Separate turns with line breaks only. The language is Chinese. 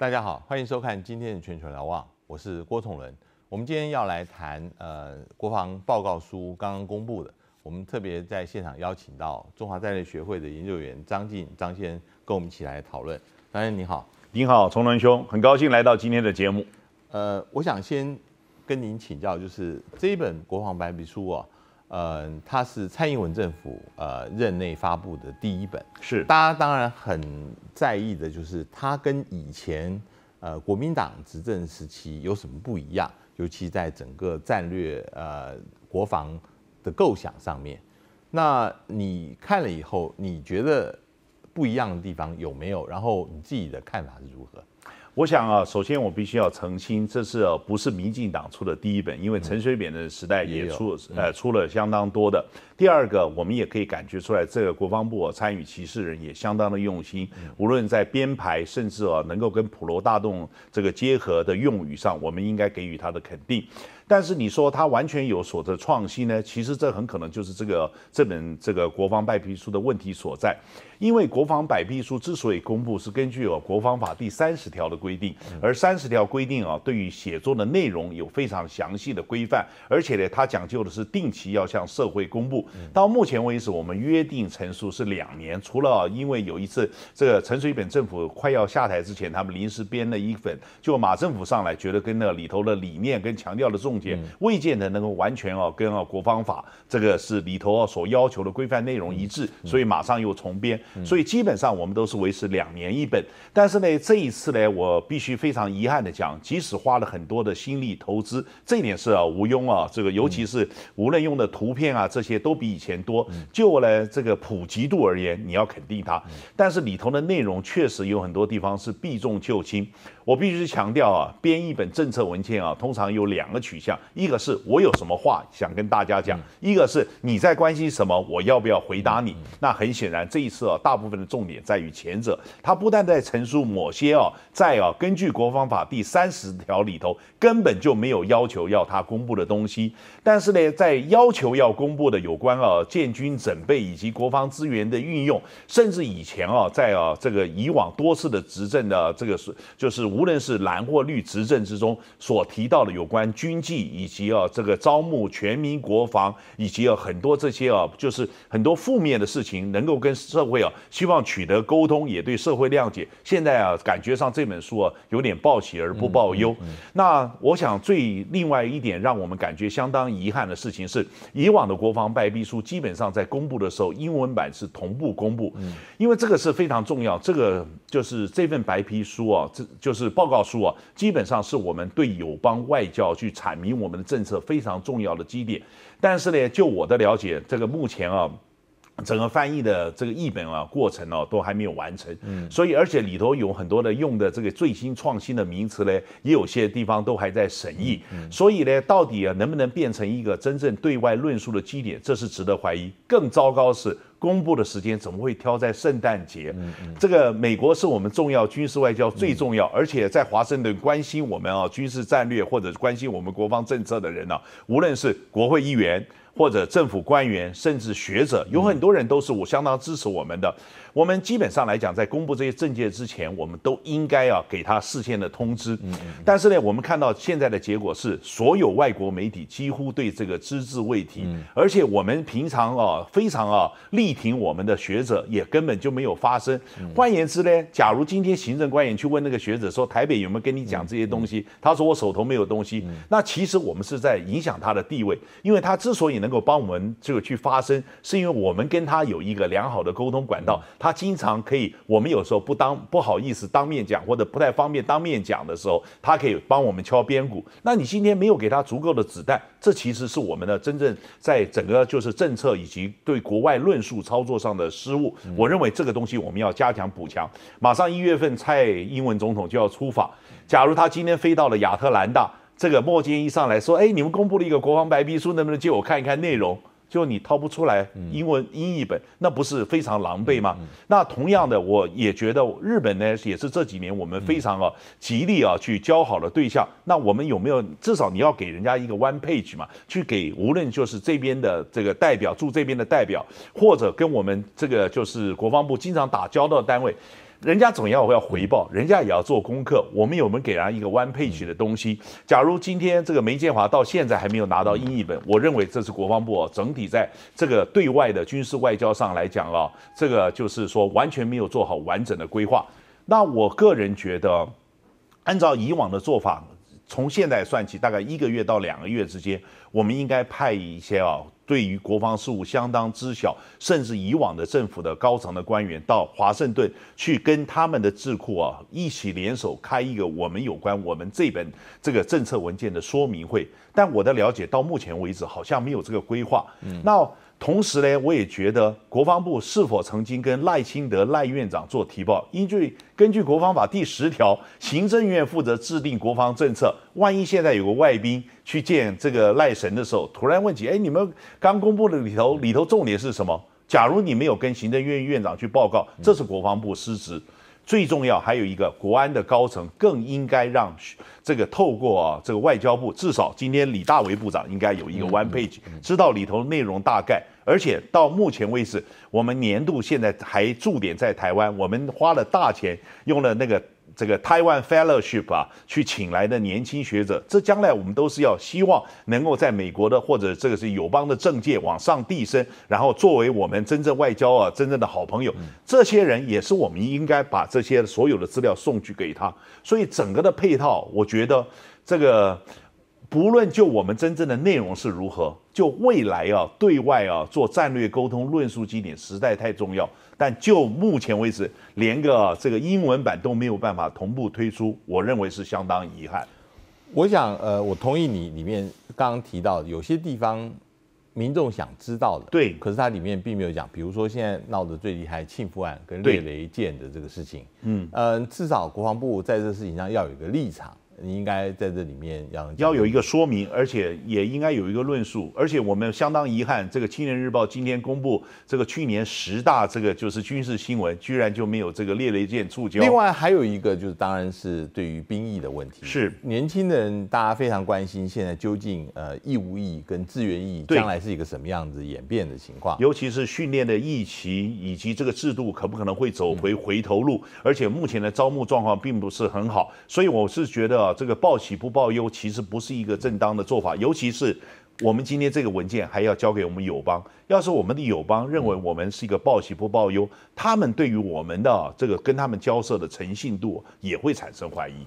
大家好，欢迎收看今天的《全球瞭望》，我是郭崇伦。我们今天要来谈呃国防报告书刚刚公布的，我们特别在现场邀请到中华战略学会的研究员张进张先生，跟我们一起来讨论。张先生你好，您好，崇伦兄，很高兴来到今天的节目。呃，我想先跟您请教，就是这一本国防白皮书啊。呃，它是蔡英文政府呃任内发布的第一本，是大家当然很在意的，就是它跟以前呃国民党执政时期有什么不一样，尤其在整个战略呃国防的构想上面。那你看了以后，你觉得不一样的地方有没有？然后你自己的看法是如何？
我想啊，首先我必须要澄清，这是不是民进党出的第一本？因为陈水扁的时代也出，呃，出了相当多的。第二个，我们也可以感觉出来，这个国防部参与歧视人也相当的用心，无论在编排，甚至啊能够跟普罗大众这个结合的用语上，我们应该给予他的肯定。但是你说他完全有所的创新呢？其实这很可能就是这个这本这个国防白皮书的问题所在。因为国防白皮书之所以公布，是根据《啊国方法》第三十条的规定，而三十条规定啊，对于写作的内容有非常详细的规范，而且呢，它讲究的是定期要向社会公布。到目前为止，我们约定成述是两年，除了因为有一次这个陈水扁政府快要下台之前，他们临时编了一份，就马政府上来觉得跟那里头的理念跟强调的重点未见得能够完全哦跟啊国方法这个是里头啊所要求的规范内容一致，所以马上又重编。所以基本上我们都是维持两年一本，但是呢，这一次呢，我必须非常遗憾地讲，即使花了很多的心力投资，这点是啊无庸啊，这个尤其是无论用的图片啊这些都比以前多。就呢这个普及度而言，你要肯定它，但是里头的内容确实有很多地方是避重就轻。我必须强调啊，编一本政策文件啊，通常有两个取向，一个是我有什么话想跟大家讲，一个是你在关心什么，我要不要回答你？那很显然这一次啊。大部分的重点在于前者，他不但在陈述某些哦，在哦根据国防法第三十条里头根本就没有要求要他公布的东西，但是呢，在要求要公布的有关哦建军准备以及国防资源的运用，甚至以前哦在哦这个以往多次的执政的这个是就是无论是蓝或绿执政之中所提到的有关军纪以及哦这个招募全民国防以及哦很多这些哦就是很多负面的事情能够跟社会啊。希望取得沟通，也对社会谅解。现在啊，感觉上这本书啊有点报喜而不报忧。那我想最另外一点让我们感觉相当遗憾的事情是，以往的国防白皮书基本上在公布的时候，英文版是同步公布，因为这个是非常重要。这个就是这份白皮书啊，这就是报告书啊，基本上是我们对友邦外交去阐明我们的政策非常重要的基点。但是呢，就我的了解，这个目前啊。整个翻译的这个译本啊，过程呢都还没有完成，嗯，所以而且里头有很多的用的这个最新创新的名词呢，也有些地方都还在审议，所以呢，到底啊能不能变成一个真正对外论述的基点，这是值得怀疑。更糟糕是，公布的时间怎么会挑在圣诞节？这个美国是我们重要军事外交最重要，而且在华盛顿关心我们啊军事战略或者关心我们国防政策的人呢，无论是国会议员。或者政府官员，甚至学者，有很多人都是我相当支持我们的。我们基本上来讲，在公布这些政界之前，我们都应该要给他事先的通知。嗯但是呢，我们看到现在的结果是，所有外国媒体几乎对这个只字未提。嗯。而且我们平常啊，非常啊力挺我们的学者，也根本就没有发声。换言之呢，假如今天行政官员去问那个学者说：“台北有没有跟你讲这些东西？”他说：“我手头没有东西。”那其实我们是在影响他的地位，因为他之所以。能够帮我们这个去发声，是因为我们跟他有一个良好的沟通管道。他经常可以，我们有时候不当不好意思当面讲，或者不太方便当面讲的时候，他可以帮我们敲边鼓。那你今天没有给他足够的子弹，这其实是我们的真正在整个就是政策以及对国外论述操作上的失误。我认为这个东西我们要加强补强。马上一月份，蔡英文总统就要出访。假如他今天飞到了亚特兰大。这个莫金一上来说，哎，你们公布了一个国防白皮书，能不能借我看一看内容？就你掏不出来英文英译本，那不是非常狼狈吗？那同样的，我也觉得日本呢也是这几年我们非常啊极力啊去交好的对象。那我们有没有至少你要给人家一个 one page 嘛？去给无论就是这边的这个代表住这边的代表，或者跟我们这个就是国防部经常打交道的单位。人家总要要回报，人家也要做功课。我们有没有给人一个 one page 的东西？假如今天这个梅建华到现在还没有拿到英译本，我认为这是国防部整体在这个对外的军事外交上来讲啊，这个就是说完全没有做好完整的规划。那我个人觉得，按照以往的做法，从现在算起，大概一个月到两个月之间。我们应该派一些啊，对于国防事务相当知晓，甚至以往的政府的高层的官员到华盛顿去跟他们的智库啊一起联手开一个我们有关我们这本这个政策文件的说明会。但我的了解到目前为止好像没有这个规划。那同时呢，我也觉得国防部是否曾经跟赖清德赖院长做提报？因为根据国防法第十条，行政院负责制定国防政策。万一现在有个外宾。去见这个赖神的时候，突然问起：“哎，你们刚公布的里头，里头重点是什么？假如你没有跟行政院院长去报告，这是国防部失职。最重要还有一个国安的高层更应该让这个透过啊，这个外交部，至少今天李大为部长应该有一个 one page，知道里头内容大概。而且到目前为止，我们年度现在还驻点在台湾，我们花了大钱，用了那个。”这个台湾 fellowship 啊，去请来的年轻学者，这将来我们都是要希望能够在美国的或者这个是友邦的政界往上递升，然后作为我们真正外交啊，真正的好朋友，这些人也是我们应该把这些所有的资料送去给他。所以整个的配套，我觉得这个不论就我们真正的内容是如何，就未来啊对外啊做战略沟通论述，基点实在太重要。但就目前为止，连个这个英文版都没有办法同步推出，
我认为是相当遗憾。我想，呃，我同意你里面刚刚提到有些地方民众想知道的，对，可是它里面并没有讲，比如说现在闹得最厉害庆福案跟瑞雷舰的这个事情，嗯，呃，至少国防部在这事情上要有一个立场。你应该在这里面要要有一
个说明，而且也应该有一个论述。而且我们相当遗憾，这个《青年日报》今天公布这个去年十大这
个就是军事新闻，居然就没有这个列雷剑触礁。另外还有一个就是，当然是对于兵役的问题，是年轻的人大家非常关心，现在究竟呃义务役跟志愿役将来是一个什么样子演变的情况，尤其是训练的疫情以
及这个制度可不可能会走回回头路，而且目前的招募状况并不是很好，所以我是觉得。这个报喜不报忧，其实不是一个正当的做法。尤其是我们今天这个文件还要交给我们友邦，要是我们的友邦认为我们是一个报喜不报忧，他们对于我们的这个跟他们交涉的诚信度也会产生怀疑。